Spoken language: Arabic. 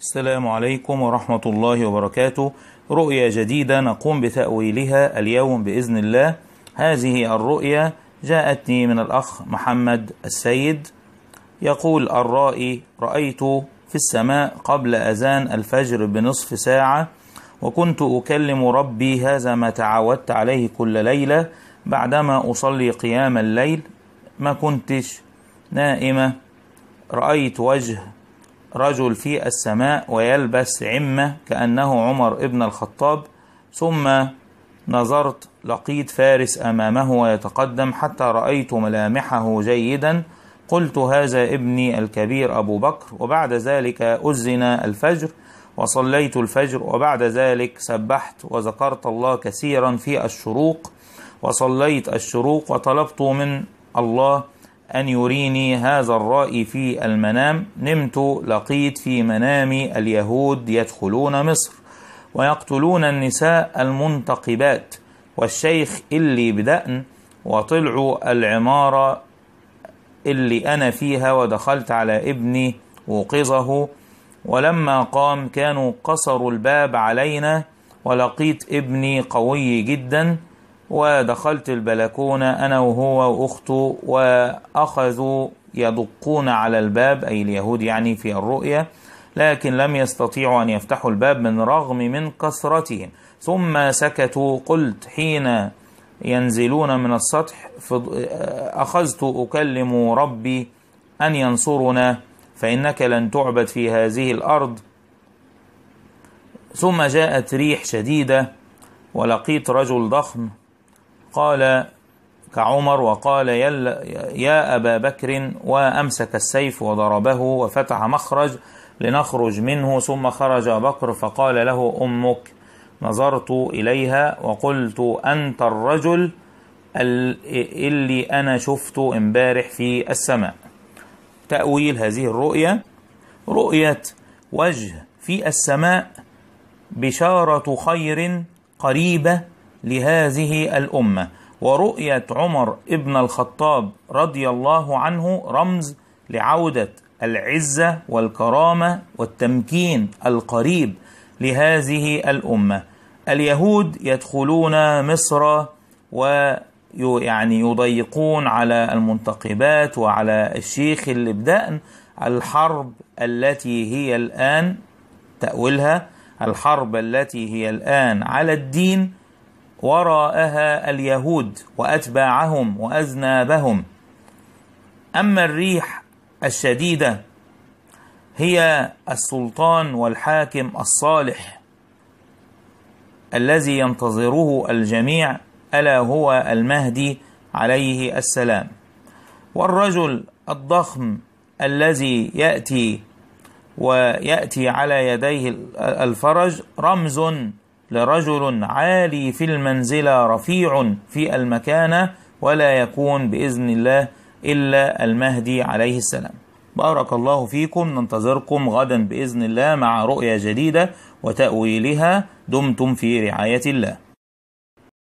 السلام عليكم ورحمة الله وبركاته رؤية جديدة نقوم بتأويلها اليوم بإذن الله هذه الرؤية جاءتني من الأخ محمد السيد يقول الرائي رأيت في السماء قبل أذان الفجر بنصف ساعة وكنت أكلم ربي هذا ما تعودت عليه كل ليلة بعدما أصلي قيام الليل ما كنتش نائمة رأيت وجه رجل في السماء ويلبس عمة كأنه عمر ابن الخطاب ثم نظرت لقيت فارس أمامه ويتقدم حتى رأيت ملامحه جيدا قلت هذا ابني الكبير أبو بكر وبعد ذلك أذن الفجر وصليت الفجر وبعد ذلك سبحت وذكرت الله كثيرا في الشروق وصليت الشروق وطلبت من الله أن يريني هذا الرأي في المنام نمت لقيت في منامي اليهود يدخلون مصر ويقتلون النساء المنتقبات والشيخ اللي بدأن وطلعوا العمارة اللي أنا فيها ودخلت على ابني وقظه ولما قام كانوا قصروا الباب علينا ولقيت ابني قوي جدا ودخلت البلكونة أنا وهو وأخته وأخذوا يدقون على الباب أي اليهود يعني في الرؤية لكن لم يستطيعوا أن يفتحوا الباب من رغم من كثرتهم ثم سكتوا قلت حين ينزلون من السطح أخذت أكلم ربي أن ينصرنا فإنك لن تعبد في هذه الأرض ثم جاءت ريح شديدة ولقيت رجل ضخم قال كعمر وقال يا أبا بكر وأمسك السيف وضربه وفتح مخرج لنخرج منه ثم خرج بكر فقال له أمك نظرت إليها وقلت أنت الرجل اللي أنا شفته امبارح في السماء تأويل هذه الرؤية رؤية وجه في السماء بشارة خير قريبة لهذه الامه ورؤيه عمر ابن الخطاب رضي الله عنه رمز لعوده العزه والكرامه والتمكين القريب لهذه الامه اليهود يدخلون مصر و يعني يضيقون على المنتقبات وعلى الشيخ اللي بدأن الحرب التي هي الآن تأويلها الحرب التي هي الآن على الدين وراءها اليهود واتباعهم واذنابهم اما الريح الشديده هي السلطان والحاكم الصالح الذي ينتظره الجميع الا هو المهدي عليه السلام والرجل الضخم الذي ياتي وياتي على يديه الفرج رمز لرجل عالي في المنزلة رفيع في المكانة ولا يكون بإذن الله إلا المهدي عليه السلام بارك الله فيكم ننتظركم غدا بإذن الله مع رؤية جديدة وتأويلها دمتم في رعاية الله